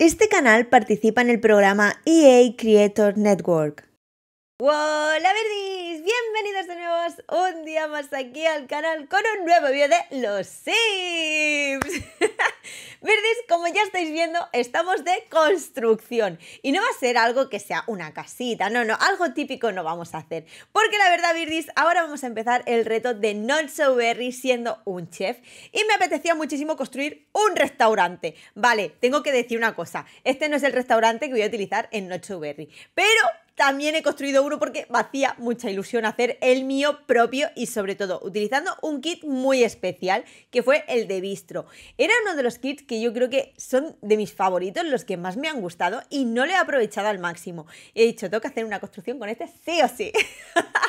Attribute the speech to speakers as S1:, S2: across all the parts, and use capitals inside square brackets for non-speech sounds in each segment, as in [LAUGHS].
S1: Este canal participa en el programa EA Creator Network. ¡Hola verdis! Bienvenidos de nuevo un día más aquí al canal con un nuevo vídeo de los Sims. [LAUGHS] verdis, como ya estáis viendo, estamos de construcción y no va a ser algo que sea una casita, no, no, algo típico no vamos a hacer. Porque la verdad, verdis, ahora vamos a empezar el reto de Not So Berry siendo un chef y me apetecía muchísimo construir un restaurante. Vale, tengo que decir una cosa, este no es el restaurante que voy a utilizar en Not So Berry, pero también he construido uno porque vacía hacía mucha ilusión hacer el mío propio y sobre todo utilizando un kit muy especial que fue el de Bistro. Era uno de los kits que yo creo que son de mis favoritos, los que más me han gustado y no le he aprovechado al máximo. He dicho, tengo que hacer una construcción con este sí o sí.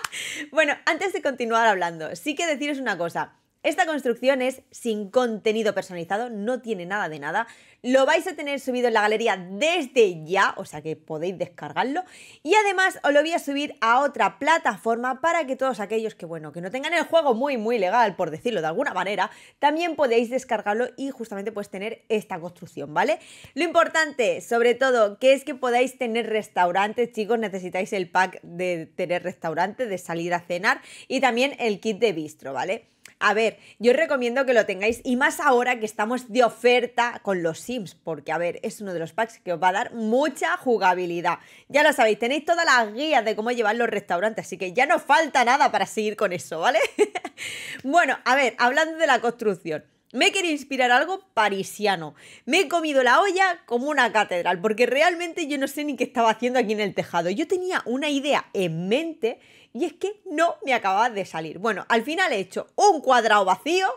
S1: [LAUGHS] bueno, antes de continuar hablando, sí que deciros una cosa. Esta construcción es sin contenido personalizado, no tiene nada de nada. Lo vais a tener subido en la galería desde ya, o sea que podéis descargarlo. Y además os lo voy a subir a otra plataforma para que todos aquellos que, bueno, que no tengan el juego muy, muy legal, por decirlo de alguna manera, también podéis descargarlo y justamente pues tener esta construcción, ¿vale? Lo importante, sobre todo, que es que podáis tener restaurantes, chicos, necesitáis el pack de tener restaurante, de salir a cenar y también el kit de bistro, ¿vale? A ver, yo recomiendo que lo tengáis y más ahora que estamos de oferta con los Sims, porque a ver, es uno de los packs que os va a dar mucha jugabilidad. Ya lo sabéis, tenéis todas las guías de cómo llevar los restaurantes, así que ya no falta nada para seguir con eso, ¿vale? [LAUGHS] bueno, a ver, hablando de la construcción. Me querido inspirar algo parisiano. Me he comido la olla como una catedral, porque realmente yo no sé ni qué estaba haciendo aquí en el tejado. Yo tenía una idea en mente y es que no me acaba de salir. Bueno, al final he hecho un cuadrado vacío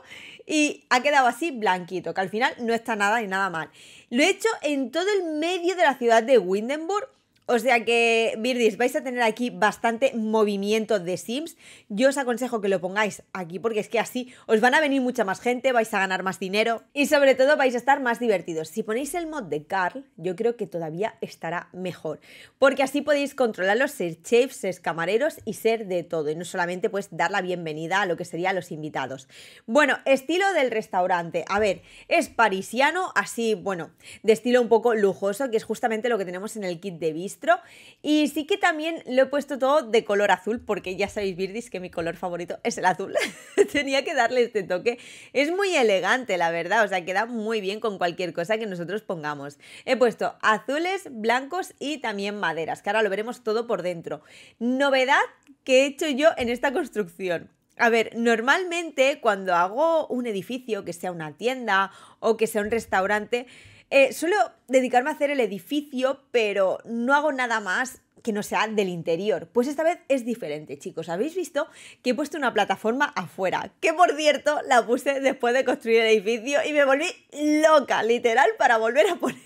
S1: y ha quedado así blanquito, que al final no está nada ni nada mal. Lo he hecho en todo el medio de la ciudad de Windenburg o sea que, Birdis, vais a tener aquí bastante movimiento de Sims. Yo os aconsejo que lo pongáis aquí porque es que así os van a venir mucha más gente, vais a ganar más dinero y sobre todo vais a estar más divertidos. Si ponéis el mod de Carl, yo creo que todavía estará mejor porque así podéis controlarlos, ser chefs, ser camareros y ser de todo y no solamente pues dar la bienvenida a lo que serían los invitados. Bueno, estilo del restaurante. A ver, es parisiano, así, bueno, de estilo un poco lujoso, que es justamente lo que tenemos en el kit de vista y sí que también lo he puesto todo de color azul, porque ya sabéis, Virdis, que mi color favorito es el azul. [LAUGHS] Tenía que darle este toque. Es muy elegante, la verdad, o sea, queda muy bien con cualquier cosa que nosotros pongamos. He puesto azules, blancos y también maderas, que ahora lo veremos todo por dentro. Novedad que he hecho yo en esta construcción. A ver, normalmente cuando hago un edificio, que sea una tienda o que sea un restaurante, eh, suelo dedicarme a hacer el edificio, pero no hago nada más que no sea del interior. Pues esta vez es diferente, chicos. Habéis visto que he puesto una plataforma afuera, que por cierto la puse después de construir el edificio y me volví loca, literal, para volver a [LAUGHS] ponerlo.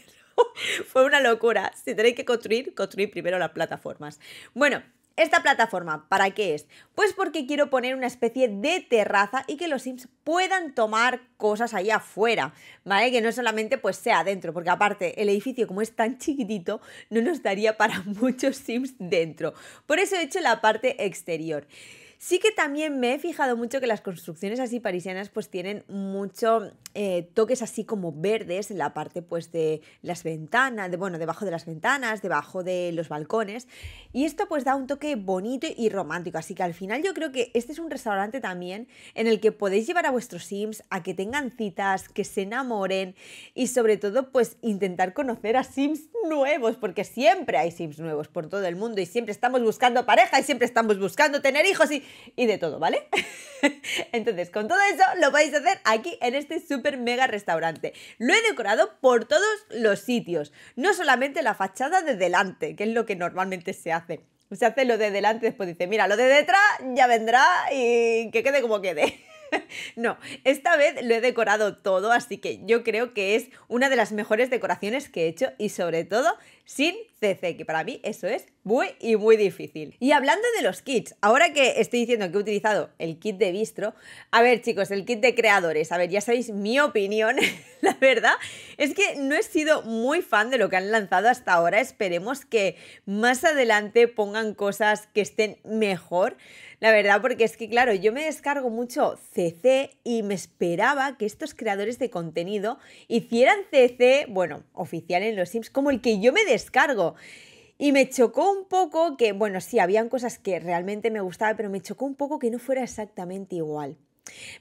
S1: Fue una locura. Si tenéis que construir, construir primero las plataformas. Bueno, ¿Esta plataforma para qué es? Pues porque quiero poner una especie de terraza y que los Sims puedan tomar cosas allá afuera, ¿vale? Que no solamente pues sea adentro, porque aparte el edificio como es tan chiquitito no nos daría para [LAUGHS] muchos Sims dentro. Por eso he hecho la parte exterior. Sí que también me he fijado mucho que las construcciones así parisianas pues tienen mucho eh, toques así como verdes en la parte pues de las ventanas, de, bueno, debajo de las ventanas, debajo de los balcones. Y esto pues da un toque bonito y romántico. Así que al final yo creo que este es un restaurante también en el que podéis llevar a vuestros Sims a que tengan citas, que se enamoren y sobre todo pues intentar conocer a Sims nuevos, porque siempre hay Sims nuevos por todo el mundo y siempre estamos buscando pareja y siempre estamos buscando tener hijos y y de todo, ¿vale? [LAUGHS] Entonces, con todo eso lo podéis hacer aquí en este super mega restaurante. Lo he decorado por todos los sitios, no solamente la fachada de delante, que es lo que normalmente se hace. Se hace lo de delante, después dice, mira, lo de detrás ya vendrá y que quede como quede. [LAUGHS] No, esta vez lo he decorado todo, así que yo creo que es una de las mejores decoraciones que he hecho y sobre todo sin CC, que para mí eso es muy y muy difícil. Y hablando de los kits, ahora que estoy diciendo que he utilizado el kit de Bistro, a ver chicos, el kit de creadores, a ver, ya sabéis mi opinión, [LAUGHS] la verdad es que no he sido muy fan de lo que han lanzado hasta ahora, esperemos que más adelante pongan cosas que estén mejor, la verdad, porque es que claro, yo me descargo mucho CC y me esperaba que estos creadores de contenido hicieran CC, bueno, oficial en los Sims, como el que yo me descargo descargo. Y me chocó un poco que, bueno, sí, habían cosas que realmente me gustaba, pero me chocó un poco que no fuera exactamente igual.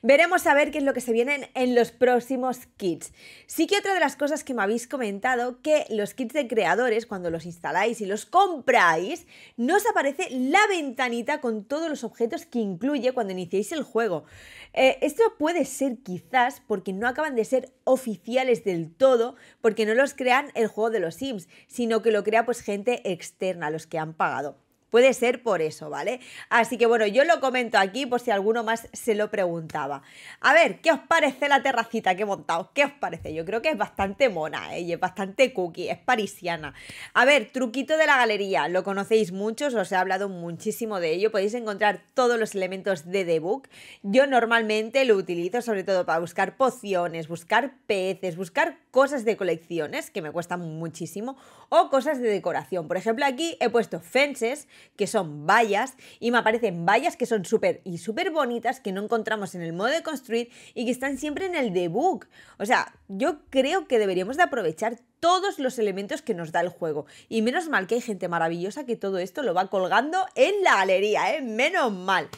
S1: Veremos a ver qué es lo que se vienen en los próximos kits. Sí que otra de las cosas que me habéis comentado, que los kits de creadores, cuando los instaláis y los compráis, nos aparece la ventanita con todos los objetos que incluye cuando iniciáis el juego. Eh, esto puede ser quizás porque no acaban de ser oficiales del todo, porque no los crean el juego de los Sims, sino que lo crea pues gente externa, los que han pagado. Puede ser por eso, ¿vale? Así que bueno, yo lo comento aquí por si alguno más se lo preguntaba. A ver, ¿qué os parece la terracita que he montado? ¿Qué os parece? Yo creo que es bastante mona, ¿eh? y es bastante cookie, es parisiana. A ver, truquito de la galería, lo conocéis muchos, os he hablado muchísimo de ello, podéis encontrar todos los elementos de The Book. Yo normalmente lo utilizo sobre todo para buscar pociones, buscar peces, buscar cosas de colecciones que me cuestan muchísimo o cosas de decoración. Por ejemplo, aquí he puesto fences que son vallas, y me aparecen vallas que son súper y súper bonitas, que no encontramos en el modo de construir y que están siempre en el debug. O sea, yo creo que deberíamos de aprovechar todos los elementos que nos da el juego. Y menos mal que hay gente maravillosa que todo esto lo va colgando en la galería, ¿eh? Menos mal.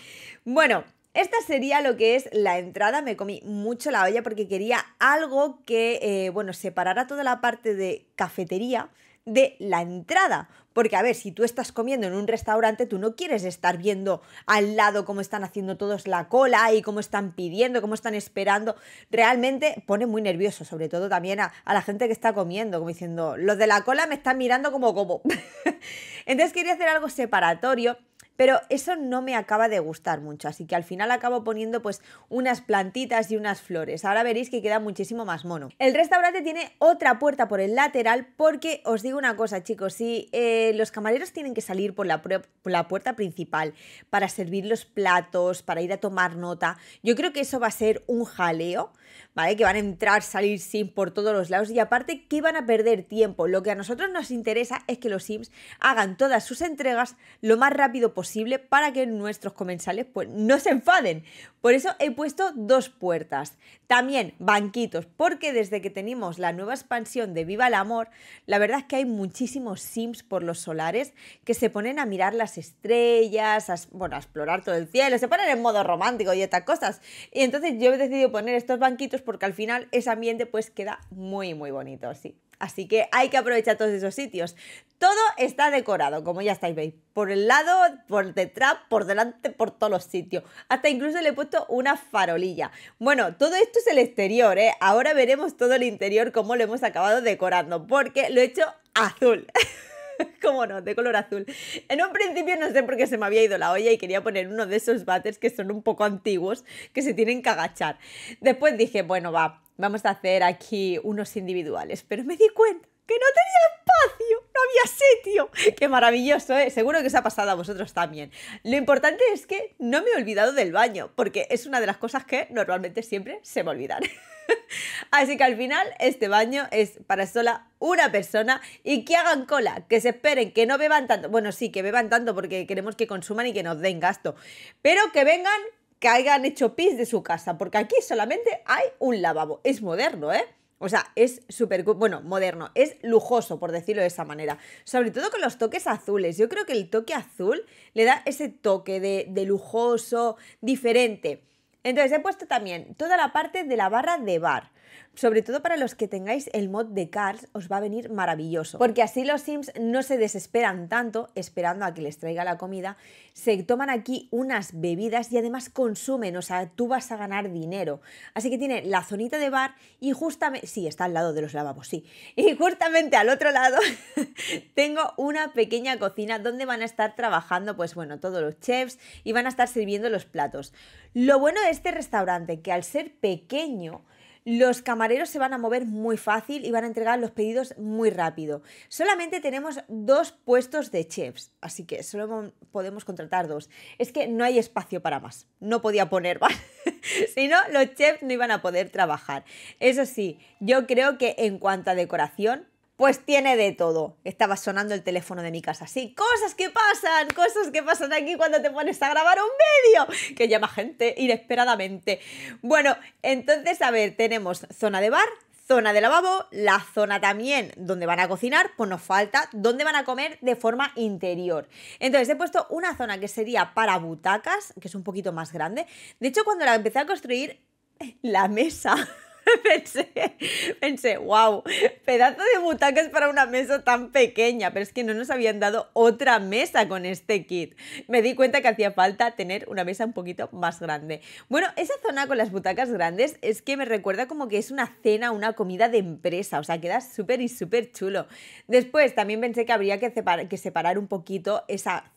S1: Bueno, esta sería lo que es la entrada. Me comí mucho la olla porque quería algo que, eh, bueno, separara toda la parte de cafetería de la entrada. Porque, a ver, si tú estás comiendo en un restaurante, tú no quieres estar viendo al lado cómo están haciendo todos la cola y cómo están pidiendo, cómo están esperando. Realmente pone muy nervioso, sobre todo también a, la gente que está comiendo, como diciendo, los de la cola me están mirando como como. [LAUGHS] Entonces quería hacer algo separatorio pero eso no me acaba de gustar mucho, así que al final acabo poniendo pues unas plantitas y unas flores. Ahora veréis que queda muchísimo más mono. El restaurante tiene otra puerta por el lateral porque os digo una cosa chicos, si eh, los camareros tienen que salir por la puerta principal para servir los platos, para ir a tomar nota, yo creo que eso va a ser un jaleo ¿vale? Que van a entrar, salir Sims por todos los lados y aparte que van a perder tiempo. Lo que a nosotros nos interesa es que los Sims hagan todas sus entregas lo más rápido posible para que nuestros comensales pues, no se enfaden. Por eso he puesto dos puertas. También banquitos, porque desde que tenemos la nueva expansión de Viva el Amor, la verdad es que hay muchísimos Sims por los solares que se ponen a mirar las estrellas, bueno, a explorar todo el cielo, se ponen en modo romántico y estas cosas. Y entonces yo he decidido poner estos banquitos porque al final ese ambiente pues queda muy muy bonito, sí. Así que hay que aprovechar todos esos sitios. Todo está decorado, como ya estáis veis. Por el lado, por detrás, por delante, por todos los sitios. Hasta incluso le he puesto una farolilla. Bueno, todo esto es el exterior, ¿eh? Ahora veremos todo el interior, cómo lo hemos acabado decorando, porque lo he hecho azul. [LAUGHS] [LAUGHS] cómo no, de color azul. En un principio no sé por qué se me había ido la olla y quería poner uno de esos batters que son un poco antiguos, que se tienen que agachar. Después dije, bueno, va, vamos a hacer aquí unos individuales, pero me di cuenta que no tenía espacio, no había sitio. Qué maravilloso, ¿eh? Seguro que os ha pasado a vosotros también. Lo importante es que no me he olvidado del baño, porque es una de las cosas que normalmente siempre se me olvidan. [LAUGHS] Así que al final este baño es para sola una persona y que hagan cola, que se esperen, que no beban tanto. Bueno, sí, que beban tanto porque queremos que consuman y que nos den gasto, pero que vengan, que hayan hecho pis de su casa, porque aquí solamente hay un lavabo. Es moderno, ¿eh? O sea, es súper, bueno, moderno, es lujoso, por decirlo de esa manera. Sobre todo con los toques azules. Yo creo que el toque azul le da ese toque de, de lujoso, diferente. Entonces he puesto también toda la parte de la barra de bar. Sobre todo para los que tengáis el mod de Cars, os va a venir maravilloso. Porque así los Sims no se desesperan tanto esperando a que les traiga la comida. Se toman aquí unas bebidas y además consumen, o sea, tú vas a ganar dinero. Así que tiene la zonita de bar y justamente... Sí, está al lado de los lavabos, sí. Y justamente al otro lado [LAUGHS] tengo una pequeña cocina donde van a estar trabajando, pues bueno, todos los chefs y van a estar sirviendo los platos. Lo bueno de este restaurante, que al ser pequeño, los camareros se van a mover muy fácil y van a entregar los pedidos muy rápido. Solamente tenemos dos puestos de chefs, así que solo podemos contratar dos. Es que no hay espacio para más. No podía poner más. [LAUGHS] si no, los chefs no iban a poder trabajar. Eso sí, yo creo que en cuanto a decoración, pues tiene de todo. Estaba sonando el teléfono de mi casa. Sí, cosas que pasan, cosas que pasan aquí cuando te pones a grabar un vídeo que llama gente inesperadamente. Bueno, entonces, a ver, tenemos zona de bar, zona de lavabo, la zona también donde van a cocinar, pues nos falta donde van a comer de forma interior. Entonces he puesto una zona que sería para butacas, que es un poquito más grande. De hecho, cuando la empecé a construir, [LAUGHS] la mesa [LAUGHS] pensé, pensé, wow, pedazo de butacas para una mesa tan pequeña, pero es que no nos habían dado otra mesa con este kit. Me di cuenta que hacía falta tener una mesa un poquito más grande. Bueno, esa zona con las butacas grandes es que me recuerda como que es una cena, una comida de empresa, o sea, queda súper y súper chulo. Después también pensé que habría que separar, que separar un poquito esa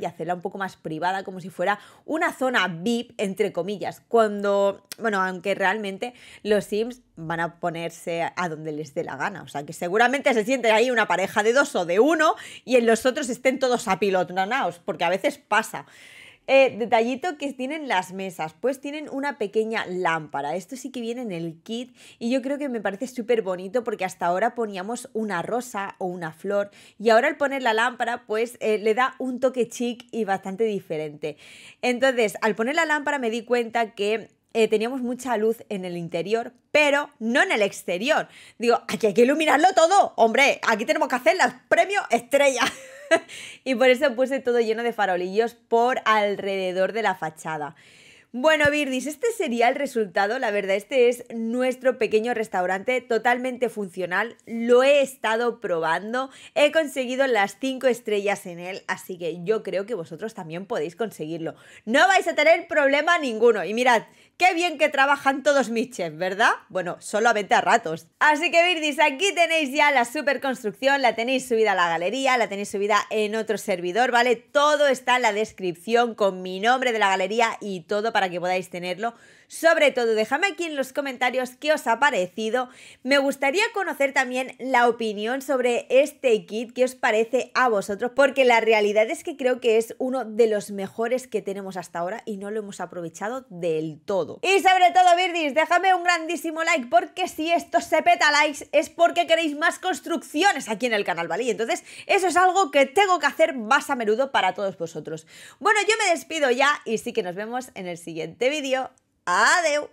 S1: y hacerla un poco más privada, como si fuera una zona VIP, entre comillas, cuando, bueno, aunque realmente los Sims van a ponerse a donde les dé la gana, o sea, que seguramente se sienten ahí una pareja de dos o de uno y en los otros estén todos apilotronados porque a veces pasa. Eh, detallito que tienen las mesas, pues tienen una pequeña lámpara. Esto sí que viene en el kit y yo creo que me parece súper bonito porque hasta ahora poníamos una rosa o una flor y ahora al poner la lámpara pues eh, le da un toque chic y bastante diferente. Entonces, al poner la lámpara me di cuenta que eh, teníamos mucha luz en el interior, pero no en el exterior. Digo, aquí hay que iluminarlo todo, hombre, aquí tenemos que hacer las premios estrella [LAUGHS] [LAUGHS] y por eso puse todo lleno de farolillos por alrededor de la fachada. Bueno, Virdis, este sería el resultado. La verdad, este es nuestro pequeño restaurante totalmente funcional. Lo he estado probando. He conseguido las 5 estrellas en él, así que yo creo que vosotros también podéis conseguirlo. No vais a tener problema ninguno. Y mirad, Qué bien que trabajan todos mis chefs, ¿verdad? Bueno, solamente a ratos. Así que, Virdis, aquí tenéis ya la construcción, la tenéis subida a la galería, la tenéis subida en otro servidor, ¿vale? Todo está en la descripción con mi nombre de la galería y todo para que podáis tenerlo sobre todo, déjame aquí en los comentarios qué os ha parecido. Me gustaría conocer también la opinión sobre este kit, qué os parece a vosotros, porque la realidad es que creo que es uno de los mejores que tenemos hasta ahora y no lo hemos aprovechado del todo. Y sobre todo, Virgis, déjame un grandísimo like, porque si esto se peta likes es porque queréis más construcciones aquí en el canal, ¿vale? Y entonces eso es algo que tengo que hacer más a menudo para todos vosotros. Bueno, yo me despido ya y sí que nos vemos en el siguiente vídeo. Adeu!